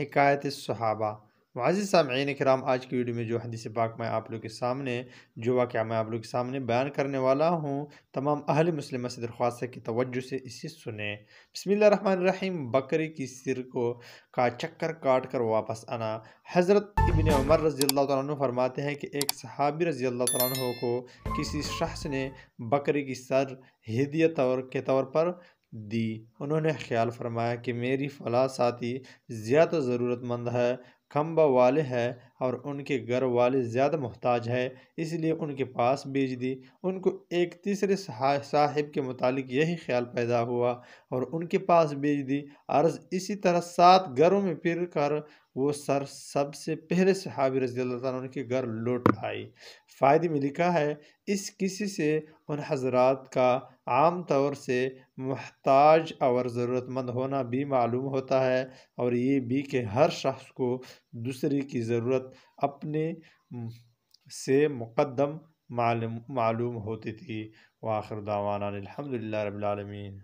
हकायत सहाबा वाज़ सामीन कराम आज की वीडियो में जो हदीस पाक मैं आप लोग के सामने जो वाक़ मैं आप लोग के सामने बयान करने वाला हूँ तमाम अहल मुस्लिम से दरख्वास्त की तवज्जो से इसे सुने रहीम बकरी की सिर को का चक्कर काट कर वापस आना हज़रत इबन उमर रज़ी अल्लाह फरमाते हैं कि एक सहाबी रज़ी अल्लाह को किसी शख्स ने बकरी की सर हदियत के तौर पर दी उन्होंने ख्याल फरमाया कि मेरी फलाँ साथी ज़्यादा ज़रूरतमंद है खम्बा वाले हैं और उनके घर वाले ज़्यादा मोहताज है इसलिए उनके पास भेज दी उनको एक तीसरे साहिब के मुतालिक यही ख्याल पैदा हुआ और उनके पास भेज दी अर्ज़ इसी तरह सात घरों में फिर कर वो सर सबसे पहले सहाबी रजी अल्लाह उनके घर लौट आई फ़ायदे में लिखा है इस किसी से उन हजरात का आम तौर से महताज और ज़रूरतमंद होना भी मालूम होता है और ये भी कि हर शख्स को दूसरे की ज़रूरत अपने से मुक़दम मालूम मालूम होती थी वाखिर दावाना अलहमदिल्ला रबालमीन